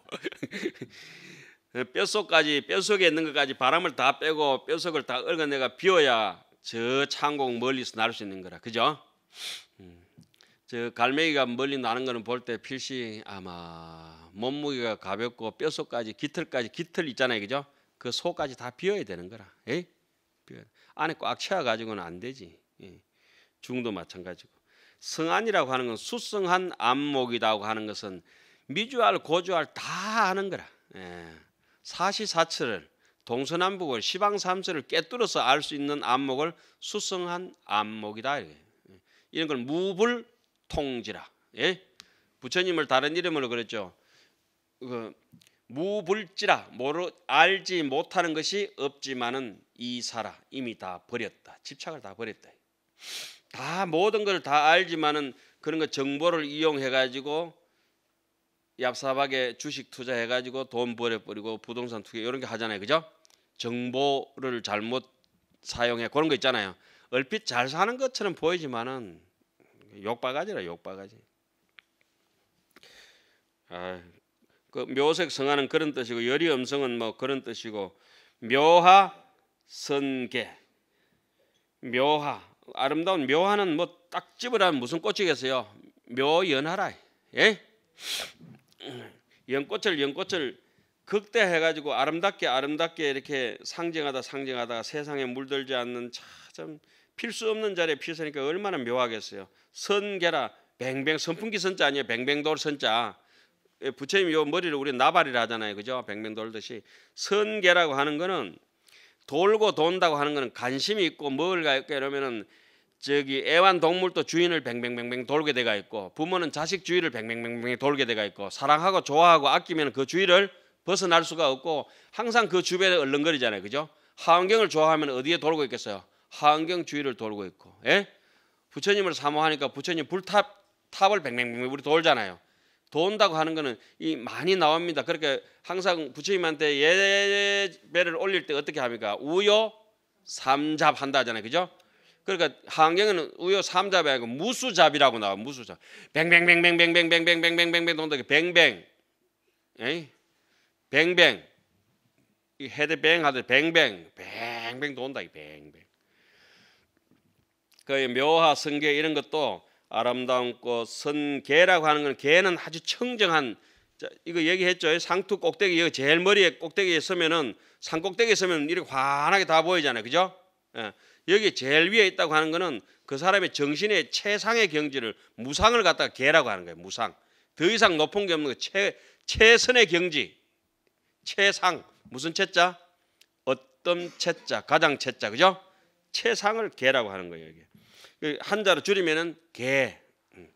뼛속까지 뼛속에 있는 것까지 바람을 다 빼고 뼛속을 다 얽어내가 비워야 저 창공 멀리서 날 수 있는 거라 그죠? 음. 저 갈매기가 멀리 나는 거는 볼 때 필시 아마 몸무게가 가볍고 뼛속까지 깃털까지 깃털 있잖아요 그죠? 그속까지다 비워야 되는 거라 에이? 안에 꽉 채워가지고는 안 되지 예. 중도 마찬가지고 성안이라고 하는 건 수성한 안목이라고 하는 것은 미주알 고주알 다하는 거라. 예. 사시사철을 동서남북을 시방삼설을 깨뚫어서 알 수 있는 안목을 수성한 안목이다. 이런 걸 무불통지라. 예? 부처님을 다른 이름으로 그랬죠. 그 무불지라 모르 알지 못하는 것이 없지만은 이사라 이미 다 버렸다. 집착을 다 버렸다. 다 모든 걸 다 알지만은 그런 거 정보를 이용해 가지고 얍삽하게 주식 투자해 가지고 돈 벌어 버리고 부동산 투기 이런 게 하잖아요. 그죠? 정보를 잘못 사용해 그런 거 있잖아요. 얼핏 잘 사는 것처럼 보이지만은 욕바가지라 욕바가지. 아, 그 묘색 성하는 그런 뜻이고 열이 음성은 뭐 그런 뜻이고 묘하 선계 묘하 아름다운 묘하는 뭐딱집을라면 무슨 꽃이겠어요? 묘연하라. 예? 연꽃을 연꽃을 극대해 가지고 아름답게 아름답게 이렇게 상징하다 상징하다 세상에 물들지 않는 참 필수 없는 자리에 피었니까 얼마나 묘하겠어요. 선계라 뱅뱅 선풍기 선자 아니에요. 뱅뱅돌 선자. 예, 부처님 요 머리를 우리 나발이라 하잖아요. 그죠? 뱅뱅 돌듯이 선계라고 하는 거는 돌고 돈다고 하는 것은 관심이 있고 뭘 갈까 이러면은 저기 애완동물도 주인을 뱅뱅뱅뱅 돌게 돼가 있고 부모는 자식 주위를 뱅뱅뱅뱅 돌게 돼가 있고 사랑하고 좋아하고 아끼면 그 주위를 벗어날 수가 없고 항상 그 주변에 얼른거리잖아요. 그죠? 하원경을 좋아하면 어디에 돌고 있겠어요? 하원경 주위를 돌고 있고 예? 부처님을 사모하니까 부처님 불탑 탑을 뱅뱅뱅 우리 돌잖아요. 돈다고 하는 거는 이 많이 나옵니다. 그렇게 항상 부처님한테 예배를 올릴 때 어떻게 합니까? 우요 삼잡 한다 잖아요 그죠? 그러니까 한경에는 우요 삼잡이 아니고 무수잡이라고 나와. 무수잡. 뱅뱅뱅뱅뱅뱅뱅뱅뱅뱅뱅뱅 돈다기 뱅뱅. 에이? 뱅뱅. 이 헤드뱅 하듯 뱅뱅. 뱅뱅 돈다기 뱅뱅. 그 묘하 성계 이런 것도 아름다운 꽃, 선계라고 하는 건 개는 아주 청정한 자, 이거 얘기했죠. 상투 꼭대기 이거 제일 머리에 꼭대기에 서면은 산 꼭대기에 서면 이렇게 환하게 다 보이잖아요. 그죠? 예. 여기 제일 위에 있다고 하는 거는 그 사람의 정신의 최상의 경지를 무상을 갖다가 개라고 하는 거예요. 무상. 더 이상 높은 게 없는 거 최, 최선의 경지. 최상. 무슨 채자? 어떤 채자? 가장 채자. 그죠? 최상을 개라고 하는 거예요, 이게. 그 한자로 줄이면은 개. 음.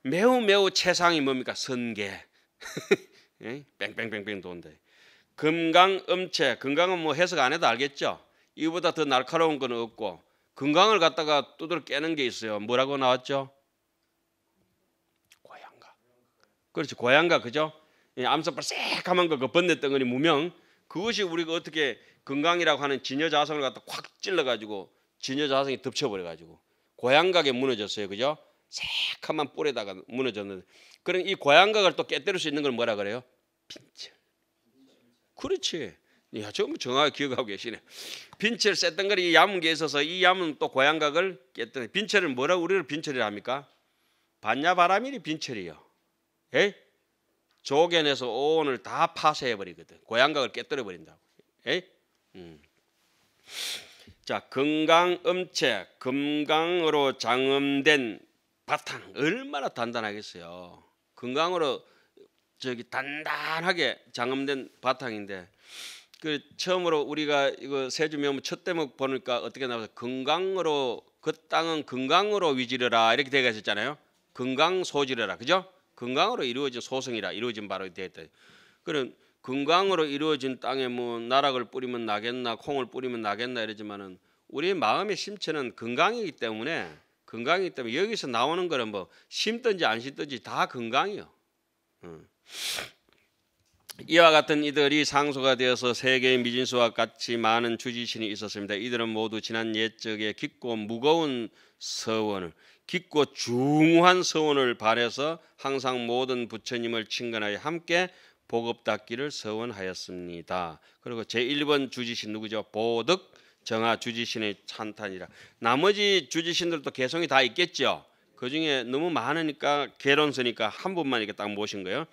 매우 매우 최상이 뭡니까? 선계. 예? 뺑뺑뺑뺑 돈데 금강 음체. 금강은 뭐 해석 안 해도 알겠죠? 이보다 더 날카로운 건 없고 금강을 갖다가 두드려 깨는 게 있어요. 뭐라고 나왔죠? 고양가. 그렇지. 고양가 그죠? 예, 암석발 새까만 거그 번뇌덩어리 무명. 그것이 우리가 어떻게 금강이라고 하는 진여자성을 갖다 확 찔러 가지고 진여자화성이 덮쳐버려가지고 고향각에 무너졌어요. 그죠? 새카만 뿔에다가 무너졌는데 그럼 이 고향각을 또 깨뜨릴 수 있는 걸 뭐라 그래요? 빈철. 그렇지. 야, 전부 정확하게 기억하고 계시네. 빈철 셌던 거 이 야문 게 있어서 이 야문 또 고향각을 깼더니 빈철을 뭐라 우리를 빈철이라 합니까? 반야바람일이 빈철이요. 에? 조견에서 오늘 다 파쇄해버리거든. 고향각을 깨뜨려버린다고. 에? 음. 자 건강 음체 건강으로 장음된 바탕 얼마나 단단하겠어요. 건강으로 저기 단단하게 장음된 바탕인데 그 처음으로 우리가 이거 세주면 첫 대목 보니까 어떻게 나와서 건강으로 그 땅은 건강으로 위지르라 이렇게 되어 있었잖아요. 건강 소지르라 그죠? 건강으로 이루어진 소성이라 이루어진 바로 되어있다그럼 건강으로 이루어진 땅에 뭐 나락을 뿌리면 나겠나 콩을 뿌리면 나겠나 이러지만은 우리 마음의 심체는 건강이기 때문에 건강이기 때문에 여기서 나오는 거는 뭐 심든지 안 심든지 다 건강이요. 음. 이와 같은 이들이 상소가 되어서 세계의 미진수와 같이 많은 주지신이 있었습니다. 이들은 모두 지난 옛적에 깊고 무거운 서원을 깊고 중한 서원을 발해서 항상 모든 부처님을 친근하게 함께 보급 닫기를 서원하였습니다. 그리고 제1번 주지신 누구죠? 보득 정하 주지신의 찬탄이라. 나머지 주지신들도 개성이 다 있겠죠. 그 중에 너무 많으니까 개론서니까 한 분만 이렇게 딱 모신 거예요.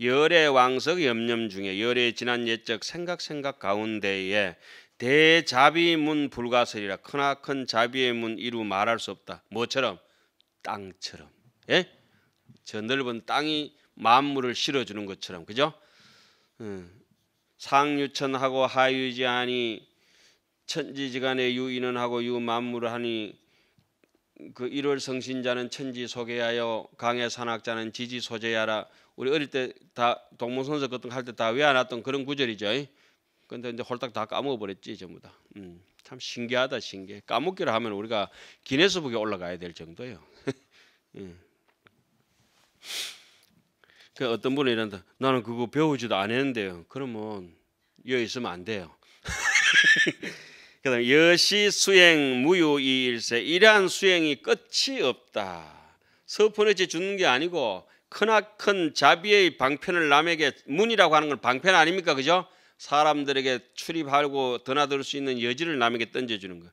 열의 왕석 염념 중에 열의 지난 예적 생각 생각 가운데에 대자비 문 불가설이라 크나큰 자비의 문 이루 말할 수 없다. 뭐처럼 땅처럼 예? 저 넓은 땅이 만물을 실어주는 것처럼 그죠? 음, 예. 상유천하고 하유지하니 천지지간에 유인은하고 유만물을 하니 그 일월 성신자는 천지 소개하여 강해 산악자는 지지 소재하라 우리 어릴 때 다 동문선서 같은 거할때 다 외워놨던 그런 구절이죠. 근데 이제 홀딱 다 까먹어버렸지 전부 다. 음, 참 신기하다 신기해. 까먹기를 하면 우리가 기네스북에 올라가야 될 정도예요. 음. 그 어떤 분이 이런다. 나는 그거 배우지도 안 했는데요. 그러면 여기 있으면 안 돼요. 그다음 여시 수행 무유 이일세 이러한 수행이 끝이 없다. 서푼해지 주는 게 아니고 크나큰 자비의 방편을 남에게 문이라고 하는 건 방편 아닙니까 그죠? 사람들에게 출입하고 드나들 수 있는 여지를 남에게 던져주는 거.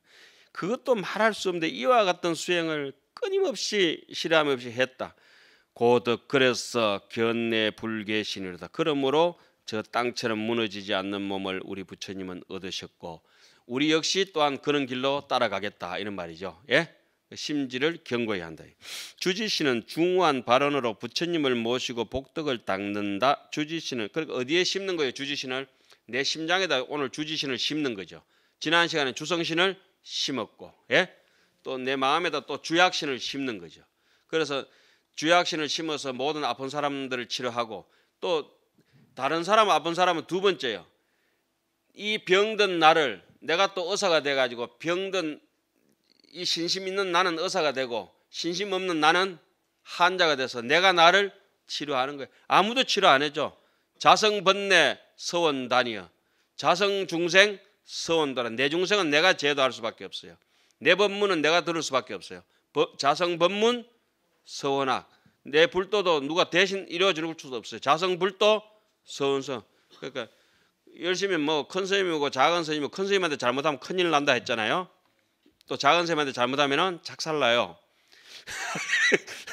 그것도 말할 수 없는데 이와 같은 수행을 끊임없이 실함 없이 했다. 고득 그래서 견내 불계신니로다 그러므로 저 땅처럼 무너지지 않는 몸을 우리 부처님은 얻으셨고 우리 역시 또한 그런 길로 따라가겠다 이런 말이죠. 예? 심지를 경고해야 한다. 주지 씨는 중후한 발언으로 부처님을 모시고 복덕을 닦는다. 주지 씨는 그러니까 어디에 심는 거예요? 주지 씨는 내 심장에다 오늘 주지 씨는 심는 거죠. 지난 시간에 주성 신을 심었고, 예? 또 내 마음에다 또 주약 신을 심는 거죠. 그래서 주약신을 심어서 모든 아픈 사람들을 치료하고 또 다른 사람 아픈 사람은 두 번째요. 이 병든 나를 내가 또 의사가 돼 가지고 병든 이 신심 있는 나는 의사가 되고 신심 없는 나는 환자가 돼서 내가 나를 치료하는 거예요. 아무도 치료 안 해줘. 자성 번뇌 서원단이여. 자성 중생 서원단은 내 중생은 내가 제도할 수밖에 없어요. 내 법문은 내가 들을 수밖에 없어요. 자성 법문 서원아 내 불도도 누가 대신 이루어주는 것도 없어요. 자성 불도 서원성 그러니까 열심히 뭐 큰 스님이고 작은 스님이고 큰 스님한테 잘못하면 큰일 난다 했잖아요. 또 작은 스님한테 잘못하면 작살나요.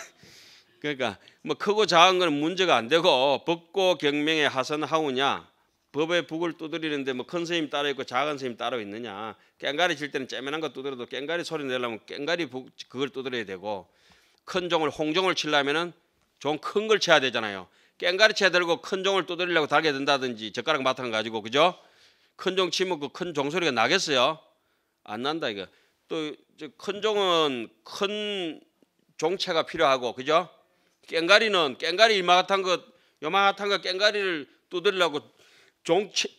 그러니까 뭐 크고 작은 건 문제가 안 되고 법고 경명에 하선하우냐 법의 북을 두드리는데 뭐 큰 스님 따로 있고 작은 스님 따로 있느냐 깽가리 칠 때는 쨈매한 거 두드려도 깽가리 소리 내려면 깽가리 북 그걸 두드려야 되고 큰 종을 홍종을 치려면은 좀 큰 걸 쳐야 되잖아요. 깽가리채 들고 큰 종을 두드리려고 달게 된다든지 젓가락 마탕 가지고 그죠? 큰 종 치면 그 큰 종 소리가 나겠어요? 안 난다 이거. 또 큰 종은 큰 종체가 필요하고 그죠? 깽가리는 깽가리 이마같은 것 요마같은 거 깽가리를 두드리려고 종체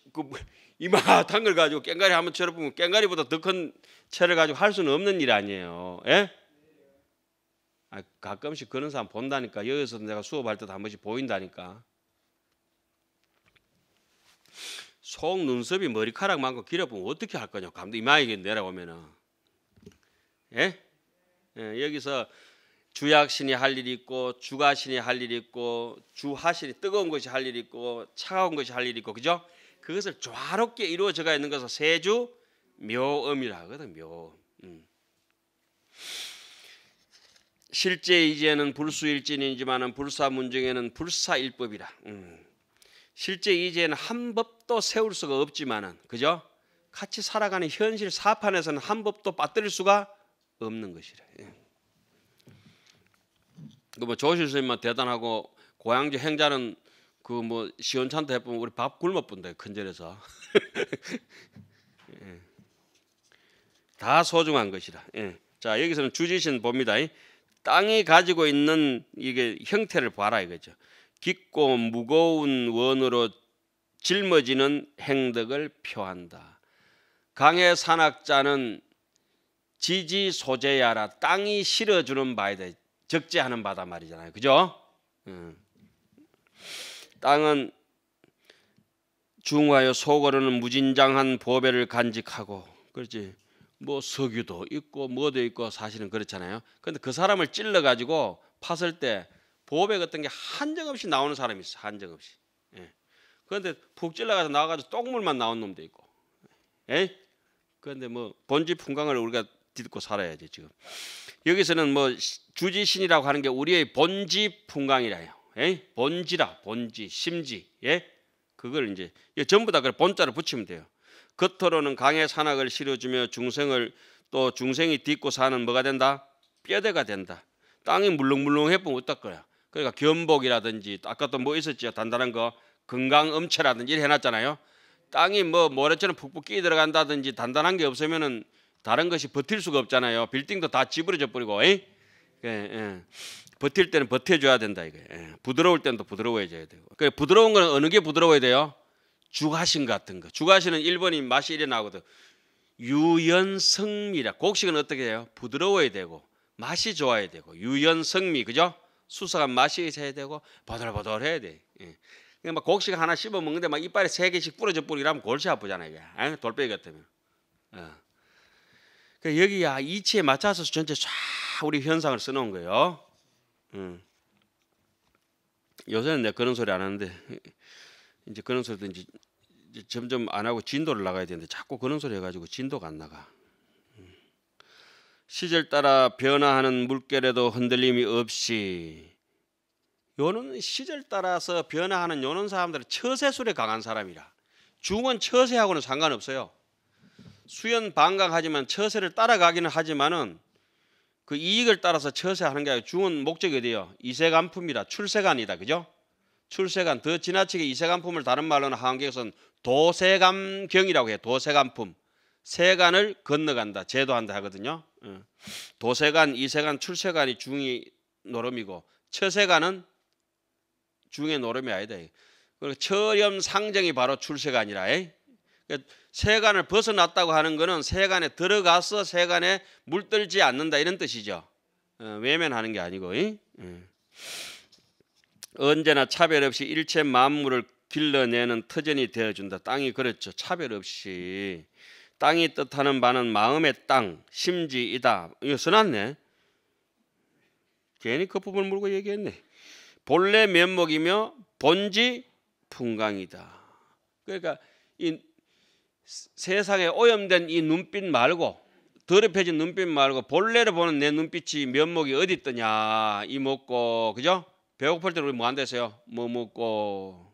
그이마같은걸 가지고 깽가리 한번 쳐다보면 깽가리보다 더 큰 채를 가지고 할 수는 없는 일 아니에요. 예? 아, 가끔씩 그런 사람 본다니까 여기서 내가 수업할 때도 한 번씩 보인다니까 속 눈썹이 머리카락만큼 길어보면 어떻게 할 거냐 감독 이마에게 내려오면은 예? 예 여기서 주약신이 할 일이 있고 주가신이 할 일이 있고 주하신이 뜨거운 것이 할 일이 있고 차가운 것이 할 일이 있고 그죠? 그것을 조화롭게 이루어져가 있는 것을 세주 묘음이라 하거든 묘음 음. 실제 이제는 불수일진이지만은 불사문중에는 불사일법이라. 음. 실제 이제는 한 법도 세울 수가 없지만은 그죠? 같이 살아가는 현실 사판에서는 한 법도 빠뜨릴 수가 없는 것이래 예. 그뭐 조실 선생님만 대단하고 고향주 행자는 그 뭐 시원찮다 해보면 우리 밥 굶어 본다 큰절에서 예. 다 소중한 것이라. 예. 자 여기서는 주지신 봅니다. 땅이 가지고 있는 이게 형태를 봐라 이거죠. 깊고 무거운 원으로 짊어지는 행덕을 표한다. 강의 산악자는 지지 소재야라 땅이 실어주는 바이 적재하는 바다 말이잖아요. 그죠? 예. 땅은 중하여 속으로는 무진장한 보배를 간직하고 그렇지 뭐 석유도 있고 뭐도 있고 사실은 그렇잖아요. 근데 그 사람을 찔러 가지고 팠을 때 보호백 같은 게 한정없이 나오는 사람이 있어. 한정없이. 예. 그런데 푹 찔러가서 나와가지고 똥물만 나온 놈도 있고. 에? 예? 그런데 뭐본지 풍광을 우리가 딛고 살아야지 지금. 여기서는 뭐 주지신이라고 하는 게 우리의 본지 풍광이라요. 에? 예? 본지라 본지 심지. 예? 그걸 이제 전부 다그래 본자를 붙이면 돼요. 겉으로는 강의 산악을 실어주며 중생을 또 중생이 딛고 사는 뭐가 된다? 뼈대가 된다. 땅이 물렁물렁해 보면 어떨 거야. 그러니까 견복이라든지 아까 도뭐 있었지요? 단단한 거 건강 음체라든지 해놨잖아요. 땅이 뭐 모래처럼 푹푹 끼 들어간다든지 단단한 게 없으면은 다른 것이 버틸 수가 없잖아요. 빌딩도 다 지부러져 버리고, 에 예, 예. 버틸 때는 버텨줘야 된다 이거. 예. 부드러울 때는 또 부드러워져야 되고. 그 부드러운 건 어느 게 부드러워야 돼요? 주가신 같은 거. 주가신은 일본인 맛이 일어나거든. 유연성미라. 그 곡식은 어떻게 해요? 부드러워야 되고 맛이 좋아야 되고 유연성미 그죠? 수수한 맛이 있어야 되고 보들보들해야 돼. 예. 그냥 막 곡식 하나 씹어 먹는데 막 이빨에 세 개씩 부러져 뿌리라면 골치 아프잖아요. 이게. 아, 돌멩이 같으면. 어. 그 여기야 이치에 맞춰서 전체 쫙 우리 현상을 써놓은 거예요. 음. 요새는 내가 그런 소리 안 하는데 이제 그런 소리도 이제 점점 안 하고 진도를 나가야 되는데 자꾸 그런 소리 해가지고 진도가 안 나가. 음. 시절 따라 변화하는 물결에도 흔들림이 없이 요는 시절 따라서 변화하는 요는 사람들은 처세술에 강한 사람이라 중은 처세하고는 상관없어요. 수연 방강하지만 처세를 따라가기는 하지만은 그 이익을 따라서 처세하는 게 아니고 중은 목적이 어요 이세간품이라 출세간이다. 그죠? 출세간 더 지나치게 이세간품을 다른 말로는 한국에서는 도세감경이라고 해요. 도세감품. 세간을 건너간다. 제도한다 하거든요. 예. 도세간, 이세간, 출세간이 중이 노름이고 처세간은 중의 노름이 아니다. 그리고 처렴 상정이 바로 출세간이라. 그 세간을 벗어났다고 하는 것은 세간에 들어가서 세간에 물들지 않는다 이런 뜻이죠. 어, 외면하는 게 아니고 예. 언제나 차별 없이 일체 만물을 길러내는 터전이 되어준다. 땅이 그렇죠. 차별 없이 땅이 뜻하는 바는 마음의 땅, 심지이다. 이거 써놨네. 괜히 거품을 물고 얘기했네. 본래 면목이며 본지 풍광이다. 그러니까 이 세상에 오염된 이 눈빛 말고 더럽혀진 눈빛 말고 본래를 보는 내 눈빛이 면목이 어디 있더냐 이 먹고 그죠? 배고플 때 우리 뭐 한다했어요? 뭐 먹고